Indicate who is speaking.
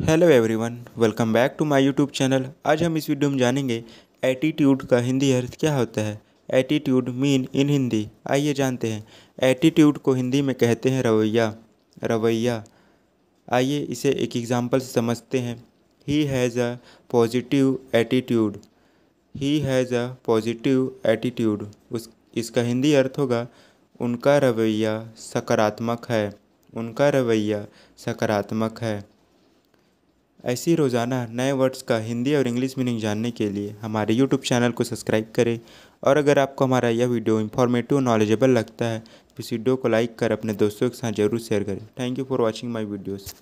Speaker 1: hello everyone welcome back to my YouTube channel आज हम इस वीडियो में जानेंगे एटीट्यूड का हिंदी अर्थ क्या होता है एटीट्यूड मीन इन हिंदी आइए जानते हैं एटीट्यूड को हिंदी में कहते हैं रवैया रवैया आइए इसे एक एग्जाम्पल से समझते हैं he has a positive attitude he has a positive attitude उस इसका हिंदी अर्थ होगा उनका रवैया सकारात्मक है उनका रवैया सकारात्मक है ऐसे ही रोज़ाना नए वर्ड्स का हिंदी और इंग्लिश मीनिंग जानने के लिए हमारे यूट्यूब चैनल को सब्सक्राइब करें और अगर आपको हमारा यह वीडियो इन्फॉर्मेटिव नॉलेजेबल लगता है तो इस वीडियो को लाइक कर अपने दोस्तों के साथ जरूर शेयर करें thank you for watching my videos